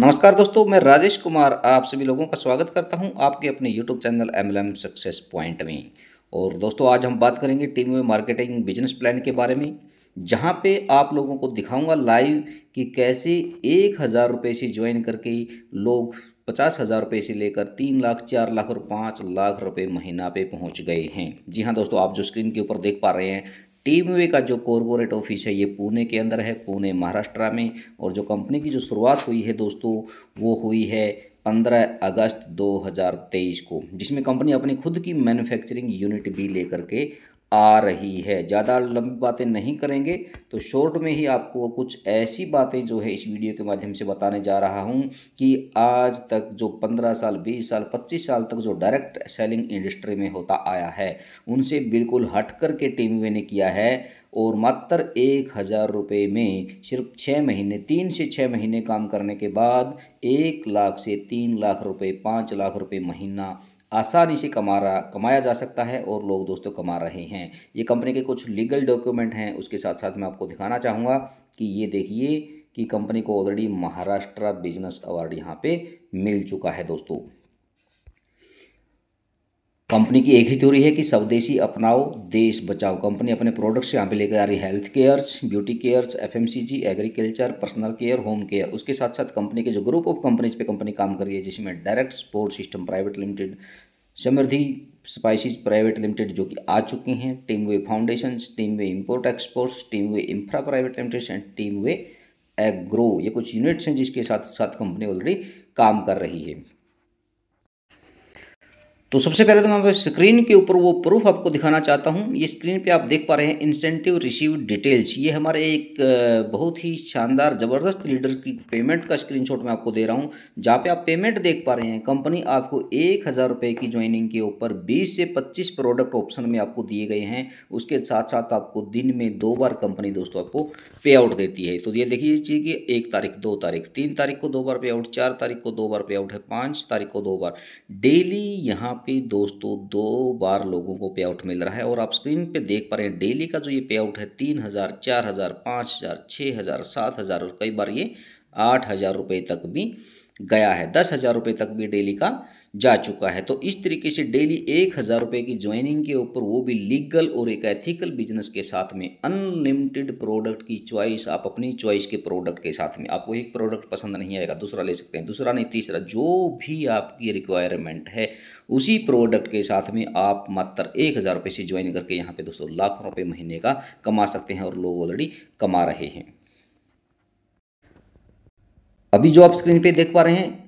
नमस्कार दोस्तों मैं राजेश कुमार आप सभी लोगों का स्वागत करता हूं आपके अपने YouTube channel M L M success point में और दोस्तों आज हम बात करेंगे team way marketing business plan के बारे में जहां पे आप लोगों को दिखाऊंगा लाइव कि कैसे एक हज़ार रुपये से ज्वाइन करके लोग पचास हज़ार रुपये से लेकर तीन लाख चार लाख और पाँच लाख रुपये महीना पे पहुंच गए हैं जी हाँ दोस्तों आप जो स्क्रीन के ऊपर देख पा रहे हैं टीम वे का जो कॉरपोरेट ऑफिस है ये पुणे के अंदर है पुणे महाराष्ट्र में और जो कंपनी की जो शुरुआत हुई है दोस्तों वो हुई है 15 अगस्त 2023 को जिसमें कंपनी अपनी खुद की मैन्युफैक्चरिंग यूनिट भी लेकर के आ रही है ज़्यादा लंबी बातें नहीं करेंगे तो शॉर्ट में ही आपको कुछ ऐसी बातें जो है इस वीडियो के माध्यम से बताने जा रहा हूं कि आज तक जो 15 साल 20 साल 25 साल तक जो डायरेक्ट सेलिंग इंडस्ट्री में होता आया है उनसे बिल्कुल हट कर के टीम वे ने किया है और मात्र एक हज़ार रुपये में सिर्फ छः महीने तीन से छः महीने काम करने के बाद एक लाख से तीन लाख रुपये पाँच लाख रुपये महीना आसानी से कमा रहा कमाया जा सकता है और लोग दोस्तों तो कमा रहे हैं ये कंपनी के कुछ लीगल डॉक्यूमेंट हैं उसके साथ साथ मैं आपको दिखाना चाहूँगा कि ये देखिए कि कंपनी को ऑलरेडी महाराष्ट्र बिजनेस अवार्ड यहाँ पे मिल चुका है दोस्तों कंपनी की एक ही थ्योरी है कि स्वदेशी अपनाओ देश बचाओ कंपनी अपने प्रोडक्ट्स यहाँ पे लेकर आ रही है health cares beauty cares FMCG agriculture personal care home care उसके साथ साथ कंपनी के जो ग्रुप ऑफ कंपनीज पे कंपनी काम कर रही है जिसमें direct sport system private limited Samriddhi spices private limited जो कि आ चुकी हैं team way foundation team way import exports team way infra private limited and team way agro ये कुछ यूनिट्स हैं जिसके साथ साथ कंपनी ऑलरेडी काम कर रही है तो सबसे पहले तो मैं स्क्रीन के ऊपर वो प्रूफ आपको दिखाना चाहता हूँ ये स्क्रीन पे आप देख पा रहे हैं इंसेंटिव रिसीव डिटेल्स ये हमारे एक बहुत ही शानदार ज़बरदस्त लीडर की पेमेंट का स्क्रीनशॉट मैं आपको दे रहा हूँ जहाँ पे आप पेमेंट देख पा रहे हैं कंपनी आपको एक हज़ार रुपये की ज्वाइनिंग के ऊपर बीस से पच्चीस प्रोडक्ट ऑप्शन में आपको दिए गए हैं उसके साथ साथ आपको दिन में दो बार कंपनी दोस्तों आपको पे आउट देती है तो ये देखिए चाहिए कि एक तारीख दो तारीख तीन तारीख को दो बार पे आउट चार तारीख को दो बार पे आउट है पाँच तारीख को दो बार डेली यहाँ पे दोस्तों दो बार लोगों को पे आउट मिल रहा है और आप स्क्रीन पे देख पा रहे हैं डेली का जो ये पे आउट है तीन हज़ार चार हज़ार पाँच हज़ार छः हज़ार सात हज़ार और कई बार ये आठ हज़ार रुपये तक भी गया है दस हज़ार रुपये तक भी डेली का जा चुका है तो इस तरीके से डेली एक हज़ार रुपये की ज्वाइनिंग के ऊपर वो भी लीगल और एक एथिकल बिजनेस के साथ में अनलिमिटेड प्रोडक्ट की चॉइस आप अपनी चॉइस के प्रोडक्ट के साथ में आपको एक प्रोडक्ट पसंद नहीं आएगा दूसरा ले सकते हैं दूसरा नहीं तीसरा जो भी आपकी रिक्वायरमेंट है उसी प्रोडक्ट के साथ में आप मात्र एक हज़ार से ज्वाइन करके यहाँ पे दोस्तों लाखों रुपये महीने का कमा सकते हैं और लोग ऑलरेडी कमा रहे हैं अभी जो आप स्क्रीन पे देख पा रहे हैं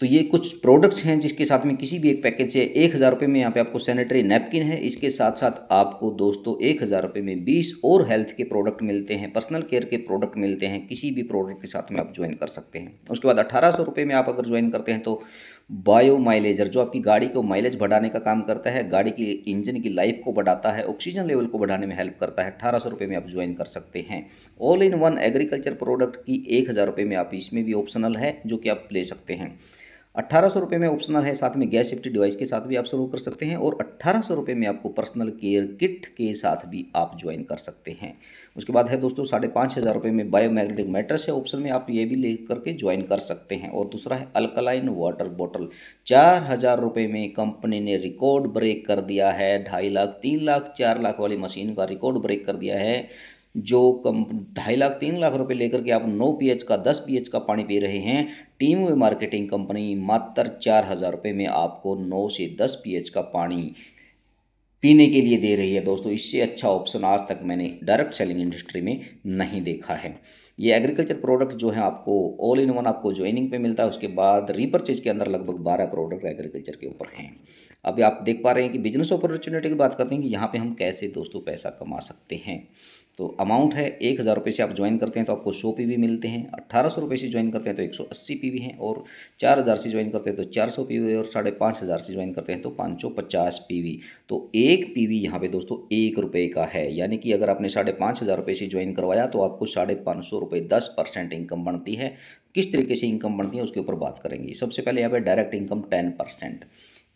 तो ये कुछ प्रोडक्ट्स हैं जिसके साथ में किसी भी एक पैकेज से एक हज़ार रुपये में यहाँ पे आपको सैनिटरी नैपकिन है इसके साथ साथ आपको दोस्तों एक हज़ार रुपये में बीस और हेल्थ के प्रोडक्ट मिलते हैं पर्सनल केयर के प्रोडक्ट मिलते हैं किसी भी प्रोडक्ट के साथ में आप ज्वाइन कर सकते हैं उसके बाद अठारह सौ रुपये में आप अगर ज्वाइन करते हैं तो बायो माइलेजर जो आपकी गाड़ी को माइलेज बढ़ाने का काम करता है गाड़ी की इंजन की लाइफ को बढ़ाता है ऑक्सीजन लेवल को बढ़ाने में हेल्प करता है अठारह सौ रुपये में आप ज्वाइन कर सकते हैं all in one agriculture product की एक हज़ार रुपये में आप इसमें भी ऑप्शनल है जो कि आप ले सकते हैं अट्ठारह सौ रुपये में ऑप्शनल है साथ में गैस सेफ्टी डिवाइस के साथ भी आप शुरू कर सकते हैं और अट्ठारह सौ रुपये में आपको पर्सनल केयर किट के साथ भी आप ज्वाइन कर सकते हैं उसके बाद है दोस्तों साढ़े पाँच हज़ार रुपये में बायोमैग्नेटिक मैट्रस है ऑप्शन में आप ये भी ले करके ज्वाइन कर सकते हैं और दूसरा है अल्कलाइन वाटर बॉटल चार हज़ार रुपये में कंपनी ने रिकॉर्ड ब्रेक कर दिया है ढाई लाख तीन लाख चार लाख वाली मशीन का रिकॉर्ड ब्रेक कर दिया है जो कम ढाई लाख तीन लाख रुपए लेकर के आप नौ पीएच का दस पीएच का पानी पी रहे हैं टीम वे मार्केटिंग कंपनी मात्र चार हज़ार रुपये में आपको नौ से दस पीएच का पानी पीने के लिए दे रही है दोस्तों इससे अच्छा ऑप्शन आज तक मैंने डायरेक्ट सेलिंग इंडस्ट्री में नहीं देखा है ये एग्रीकल्चर प्रोडक्ट जो है आपको ऑल इन वन आपको ज्वाइनिंग पे मिलता है उसके बाद रीपरचेज के अंदर लगभग बारह प्रोडक्ट एग्रीकल्चर के ऊपर हैं अभी आप देख पा रहे हैं कि बिजनेस अपॉर्चुनिटी की बात करते हैं कि यहाँ पे हम कैसे दोस्तों पैसा कमा सकते हैं तो अमाउंट है एक हज़ार रुपये से आप ज्वाइन करते हैं तो आपको सौ पी वी मिलते हैं अट्ठारह सौ रुपये से ज्वाइन करते हैं तो एक सौ अस्सी पी वी हैं और चार हज़ार से ज्वाइन करते हैं तो चार सौ पी वी और साढ़े पाँच हज़ार से ज्वाइन करते हैं तो पाँच सौ पचास पी वी तो एक पी वी यहाँ पर दोस्तों एक रुपये का है यानी कि अगर आपने साढ़े पाँच हज़ार रुपये से ज्वाइन करवाया तो आपको साढ़े पाँच सौ रुपये दस परसेंट इनकम बनती है किस तरीके से इनकम बनती है उसके ऊपर बात करेंगे सबसे पहले यहाँ पर direct income ten percent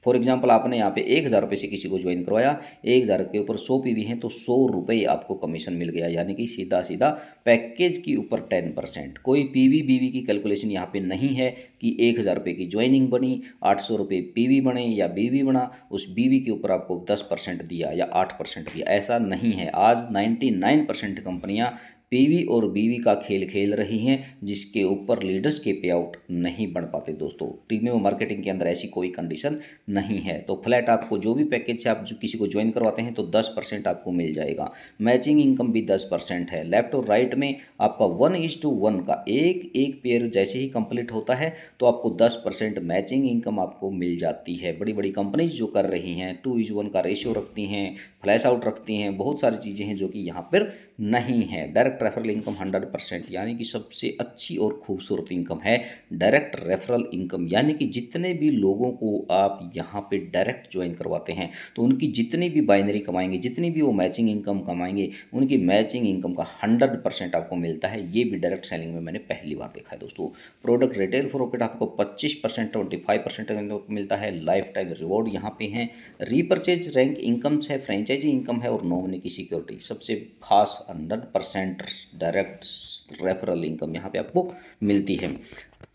for example आपने यहाँ पे एक हज़ार रुपये से किसी को ज्वाइन करवाया एक हज़ार के ऊपर सौ पी हैं तो सौ रुपये आपको कमीशन मिल गया यानी कि सीधा सीधा पैकेज के ऊपर टेन परसेंट कोई पी वी बी वी की कैलकुलेशन यहाँ पे नहीं है कि एक हज़ार रुपये की ज्वाइनिंग बनी आठ सौ रुपये पी वी बने या बी वी बना उस बी वी के ऊपर आपको दस परसेंट दिया या आठ परसेंट दिया ऐसा नहीं है आज नाइन्टी नाइन परसेंट कंपनियाँ पीवी और बीवी का खेल खेल रही हैं जिसके ऊपर लीडर्स के पे आउट नहीं बढ़ पाते दोस्तों प्रीमियम मार्केटिंग के अंदर ऐसी कोई कंडीशन नहीं है तो फ्लैट आपको जो भी पैकेज से आप जो किसी को ज्वाइन करवाते हैं तो दस परसेंट आपको मिल जाएगा मैचिंग इनकम भी दस परसेंट है लेफ्ट और राइट में आपका वन इज टू वन का एक एक पेयर जैसे ही कंप्लीट होता है तो आपको दस परसेंट मैचिंग इनकम आपको मिल जाती है बड़ी बड़ी कंपनीज जो कर रही हैं टू इज वन का रेशियो रखती हैं फ्लैश आउट रखती हैं बहुत सारी चीज़ें हैं जो कि यहाँ पर नहीं है direct referral income hundred percent यानी कि सबसे अच्छी और खूबसूरत इनकम है डायरेक्ट रेफरल इनकम यानी कि जितने भी लोगों को आप यहाँ पे डायरेक्ट ज्वाइन करवाते हैं तो उनकी जितनी भी बाइनरी कमाएंगे जितनी भी वो मैचिंग इनकम कमाएंगे उनकी मैचिंग इनकम का हंड्रेड परसेंट आपको मिलता है ये भी डायरेक्ट सेलिंग में मैंने पहली बार देखा है दोस्तों प्रोडक्ट रिटेल प्रॉफिट आपको पच्चीस परसेंट ट्वेंटी फाइव परसेंट मिलता है लाइफ टाइम रिवॉर्ड यहाँ पे हैं रीपरचेज रैंक इनकम्स है फ्रेंचाइजी इनकम है और नॉमिनी की सिक्योरिटी सबसे खास hundred percent direct referral income यहाँ पे आपको मिलती है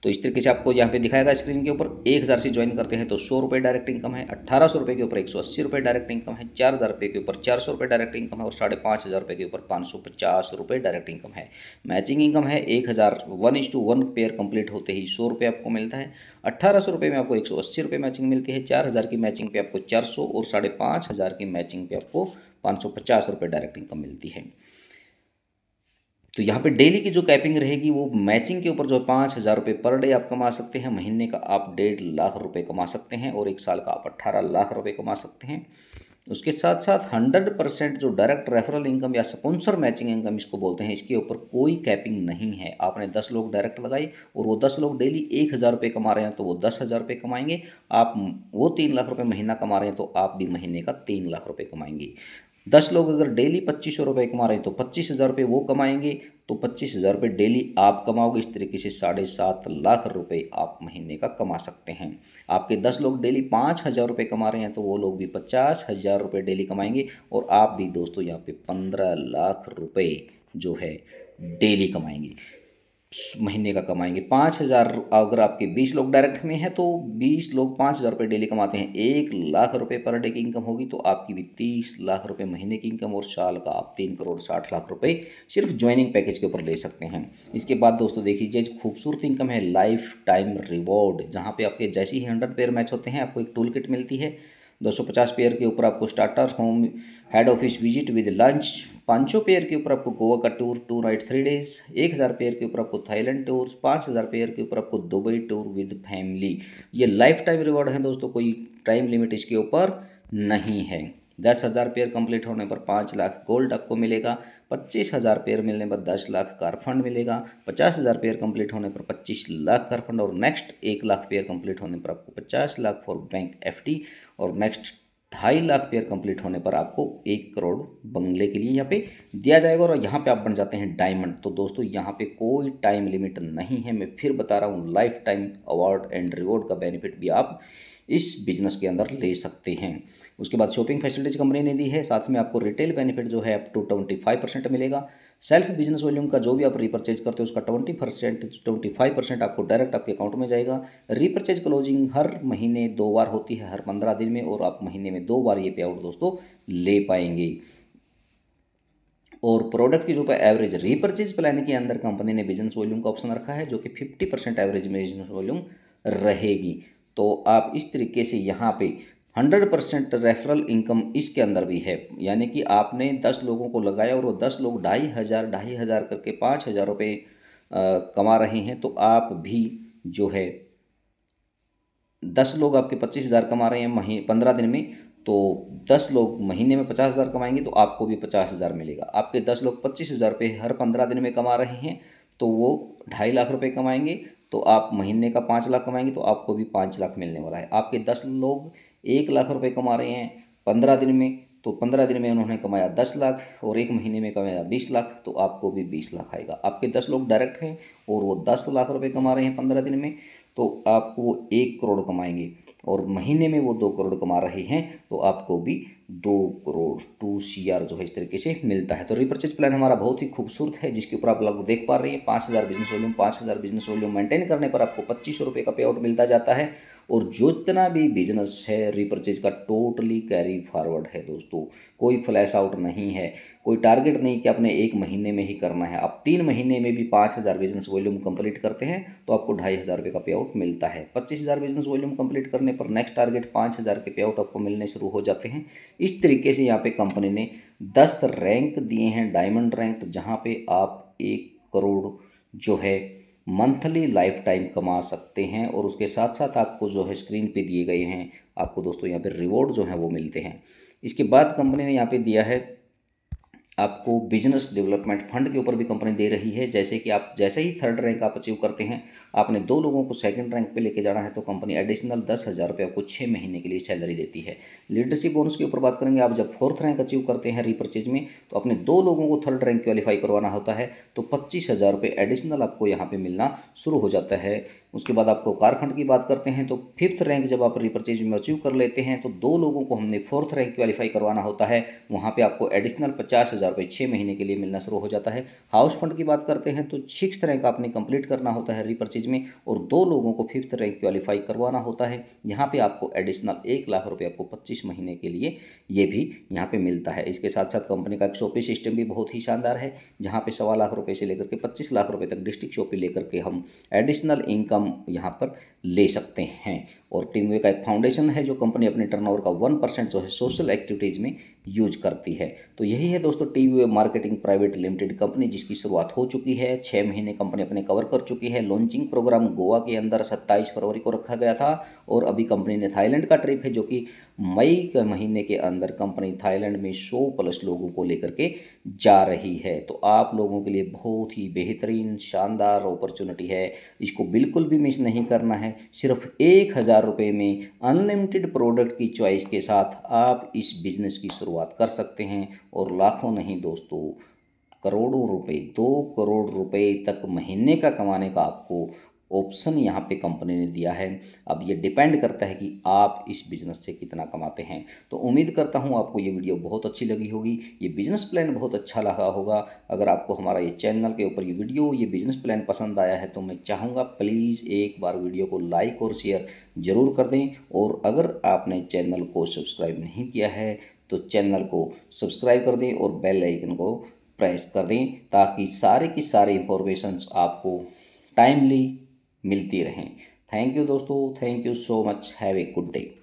तो इस तरीके से आपको यहाँ पे दिखाएगा स्क्रीन के ऊपर एक हज़ार से ज्वाइन करते हैं तो सौ रुपये डायरेक्ट इनकम है अट्ठारह सौ रुपये के ऊपर एक सौ अस्सी रुपये डायरेक्ट इनकम है चार हज़ार रुपये के ऊपर चार सौ रुपये डायरेक्ट इनकम है और साढ़े पाँच हज़ार रुपये के ऊपर पाँच सौ पचास रुपये डायरेक्ट इनकम है मैचिंग इनकम है एक हज़ार वन इंस टू वन पेयर कंप्लीट होते ही सौ रुपये आपको मिलता है अट्ठारह सौ रुपये में आपको एक सौ अस्सी रुपये मैचिंग मिलती है चार हज़ार की मैचिंग पे आपको चार सौ और साढ़े पाँच हज़ार की मैचिंग पे आपको पाँच सौ पचास रुपये डायरेक्ट इनकम मिलती है तो यहाँ पे डेली की जो कैपिंग रहेगी वो मैचिंग के ऊपर जो है पाँच हज़ार रुपये पर डे आप कमा सकते हैं महीने का आप डेढ़ लाख रुपए कमा सकते हैं और एक साल का आप अट्ठारह लाख रुपए कमा सकते हैं उसके साथ साथ हंड्रेड परसेंट जो डायरेक्ट रेफरल इनकम या स्पॉन्सर मैचिंग इनकम इसको बोलते हैं इसके ऊपर कोई कैपिंग नहीं है आपने दस लोग डायरेक्ट लगाए और वो दस लोग डेली एक हज़ार रुपये कमा रहे हैं तो वो दस हज़ार रुपये कमाएंगे आप वो तीन लाख रुपये महीना कमा रहे हैं तो आप भी महीने का तीन लाख रुपये कमाएंगे दस लोग अगर डेली पच्चीस सौ रुपये कमा रहे हैं तो पच्चीस हज़ार रुपये वो कमाएंगे तो पच्चीस हज़ार रुपये डेली आप कमाओगे इस तरीके से साढ़े सात लाख रुपये आप महीने का कमा सकते हैं आपके दस लोग डेली पाँच हज़ार रुपये कमा रहे हैं तो वो लोग भी पचास हज़ार रुपये डेली कमाएंगे और आप भी दोस्तों यहाँ पे पंद्रह लाख रुपये जो है डेली कमाएंगे महीने का कमाएंगे पाँच हज़ार अगर आपके बीस लोग डायरेक्ट में हैं तो बीस लोग पाँच हज़ार रुपये डेली कमाते हैं एक लाख रुपए पर डे की इनकम होगी तो आपकी भी तीस लाख रुपए महीने की इनकम और साल का आप तीन करोड़ साठ लाख रुपए सिर्फ ज्वाइनिंग पैकेज के ऊपर ले सकते हैं इसके बाद दोस्तों देख लीजिए खूबसूरत इनकम है लाइफ टाइम रिवॉर्ड जहाँ पर आपके जैसे ही हंड्रेड पेयर मैच होते हैं आपको एक टूल किट मिलती है दो सौ पचास पेयर के ऊपर आपको starter home head office visit with lunch पाँचों पेयर के ऊपर आपको गोवा का tour two night three days एक हज़ार पेयर के ऊपर आपको थाईलैंड टूर पाँच हज़ार पेयर के ऊपर आपको दुबई टूर विद फैमिली ये लाइफ टाइम रिवॉर्ड है दोस्तों कोई टाइम लिमिट इसके ऊपर नहीं है दस हज़ार पेयर कंप्लीट होने पर पाँच लाख गोल्ड आपको मिलेगा पच्चीस हज़ार पेयर मिलने पर दस लाख कार फंड मिलेगा पचास हज़ार पेयर कंप्लीट होने पर पच्चीस लाख कार फंड और नेक्स्ट एक लाख पेयर कंप्लीट होने पर आपको पचास लाख फॉर बैंक एफडी और नेक्स्ट ढाई लाख पेयर कंप्लीट होने पर आपको एक करोड़ बंगले के लिए यहाँ पे दिया जाएगा और यहाँ पे आप बन जाते हैं डायमंड तो दोस्तों यहाँ पे कोई टाइम लिमिट नहीं है मैं फिर बता रहा हूँ life time award and reward का बेनिफिट भी आप इस बिजनेस के अंदर ले सकते हैं उसके बाद शॉपिंग फैसिलिटीज कंपनी ने दी है साथ में आपको रिटेल बेनिफिट जो है up to twenty five percent मिलेगा सेल्फ बिजनेस वॉल्यूम का जो भी आप रिपर्चेज करते हो उसका twenty percent twenty five percent आपको डायरेक्ट आपके अकाउंट में जाएगा रिपर्चेज क्लोजिंग हर महीने दो बार होती है हर पंद्रह दिन में और आप महीने में दो बार ये पे आउट दोस्तों ले पाएंगे और प्रोडक्ट की जो एवरेज रिपर्चेज प्लान के अंदर कंपनी ने बिजनेस वॉल्यूम का ऑप्शन रखा है जो कि fifty percent average business volume रहेगी तो आप इस तरीके से यहाँ पे हंड्रेड परसेंट रेफरल इनकम इसके अंदर भी है यानी कि आपने दस लोगों को लगाया और वो दस लोग ढाई हज़ार ढाई हज़ार करके पाँच हज़ार रुपये कमा रहे हैं तो आप भी जो है दस लोग आपके पच्चीस हज़ार कमा रहे हैं मही पंद्रह दिन में तो दस लोग महीने में पचास हज़ार कमाएंगे तो आपको भी पचास हज़ार मिलेगा आपके दस लोग पच्चीस हज़ार रुपये हर पंद्रह दिन में कमा रहे हैं तो वो ढाई लाख रुपये कमाएंगे तो आप महीने का पाँच लाख कमाएंगे तो आपको भी पाँच लाख मिलने वाला है आपके दस लोग एक लाख रुपए कमा रहे हैं पंद्रह दिन में तो पंद्रह दिन में उन्होंने कमाया दस लाख और एक महीने में कमाया बीस लाख तो आपको भी बीस लाख आएगा आपके दस लोग डायरेक्ट हैं और वो दस लाख रुपए कमा रहे हैं पंद्रह दिन में तो आपको वो एक करोड़ कमाएंगे और महीने में वो दो करोड़ कमा रहे हैं तो आपको भी दो करोड़ टू सी आर जो है इस तरीके से मिलता है तो रिपर्चेज प्लान हमारा बहुत ही खूबसूरत है जिसके ऊपर आप लोग देख पा रहे हैं पाँच हज़ार बिजनेस वॉल्यूम पाँच हज़ार बिजनेस वॉल्यूम मेंटेन करने पर आपको पच्चीस सौ रुपये का पे आउट मिलता जाता है और जितना भी बिजनेस है रिपर्चेज का टोटली कैरी फॉरवर्ड है दोस्तों कोई फ्लैश आउट नहीं है कोई टारगेट नहीं कि आपने एक महीने में ही करना है आप तीन महीने में भी पाँच हज़ार बिजनेस वॉल्यूम कंप्लीट करते हैं तो आपको ढाई हज़ार रुपये का पे आउट मिलता है पच्चीस हज़ार बिजनेस वॉल्यूम कंप्लीट करने पर नेक्स्ट टारगेट पाँच हज़ार के पे आउट आपको मिलने शुरू हो जाते हैं इस तरीके से यहाँ पर कंपनी ने दस रैंक दिए हैं डायमंड रैंक जहाँ पर आप एक करोड़ जो है मंथली लाइफ टाइम कमा सकते हैं और उसके साथ साथ आपको जो है स्क्रीन पे दिए गए हैं आपको दोस्तों यहाँ पे रिवॉर्ड जो है वो मिलते हैं इसके बाद कंपनी ने यहाँ पे दिया है आपको बिजनेस डेवलपमेंट फंड के ऊपर भी कंपनी दे रही है जैसे कि आप जैसे ही थर्ड रैंक आप अचीव करते हैं आपने दो लोगों को सेकंड रैंक पे लेके जाना है तो कंपनी एडिशनल दस हज़ार रुपये आपको छः महीने के लिए सैलरी देती है लीडरशिप बोनस के ऊपर बात करेंगे आप जब फोर्थ रैंक अचीव करते हैं रीपर्चेज में तो अपने दो लोगों को थर्ड रैंक क्वालिफाई करवाना होता है तो पच्चीस हज़ार रुपये एडिशनल आपको यहाँ पर मिलना शुरू हो जाता है उसके बाद आपको कारखंड की बात करते हैं तो फिफ्थ रैंक जब आप रिपर्चेज में अचीव कर लेते हैं तो दो लोगों को हमने फोर्थ रैंक क्वालिफाई करवाना होता है वहाँ पर आपको एडिशनल पचास हज़ार हज़ार रुपये छः महीने के लिए मिलना शुरू हो जाता है हाउस फंड की बात करते हैं तो सिक्स रैंक आपने कंप्लीट करना होता है रिपर्चेज में और दो लोगों को फिफ्थ रैंक क्वालिफाई करवाना होता है यहाँ पर आपको एडिशनल एक लाख रुपये आपको पच्चीस महीने के लिए ये भी यहाँ पर मिलता है इसके साथ साथ कंपनी का एक शॉपिंग सिस्टम भी बहुत ही शानदार है जहाँ पर सवा लाख रुपये से लेकर के पच्चीस लाख रुपये तक डिस्ट्रिक्ट शॉपिंग लेकर के हम एडिशनल इनकम यहाँ पर ले सकते हैं और टीमवे का एक फाउंडेशन है जो कंपनी अपने टर्नओवर का वन परसेंट जो है सोशल एक्टिविटीज़ में यूज करती है तो यही है दोस्तों T V marketing private limited company जिसकी शुरुआत हो चुकी है छः महीने कंपनी अपने कवर कर चुकी है लॉन्चिंग प्रोग्राम गोवा के अंदर सत्ताईस फरवरी को रखा गया था और अभी कंपनी ने थाईलैंड का ट्रिप है जो कि मई के महीने के अंदर कंपनी थाईलैंड में 100 प्लस लोगों को लेकर के जा रही है तो आप लोगों के लिए बहुत ही बेहतरीन शानदार अपॉर्चुनिटी है इसको बिल्कुल भी मिस नहीं करना है सिर्फ एक हज़ार रुपये में अनलिमिटेड प्रोडक्ट की चॉइस के साथ आप इस बिज़नेस की शुरुआत कर सकते हैं और लाखों नहीं दोस्तों करोड़ों रुपए दो करोड़ रुपए तक महीने का कमाने का आपको ऑप्शन यहाँ पे कंपनी ने दिया है अब ये डिपेंड करता है कि आप इस बिज़नेस से कितना कमाते हैं तो उम्मीद करता हूँ आपको ये वीडियो बहुत अच्छी लगी होगी ये बिज़नेस प्लान बहुत अच्छा लगा होगा अगर आपको हमारा ये चैनल के ऊपर ये वीडियो ये बिज़नेस प्लान पसंद आया है तो मैं चाहूँगा प्लीज़ एक बार वीडियो को लाइक और शेयर ज़रूर कर दें और अगर आपने चैनल को सब्सक्राइब नहीं किया है तो चैनल को सब्सक्राइब कर दें और बेल आइकन को प्रेस कर दें ताकि सारे की सारे इंफॉर्मेशन आपको टाइमली मिलती रहें थैंक यू दोस्तों thank you so much have a good day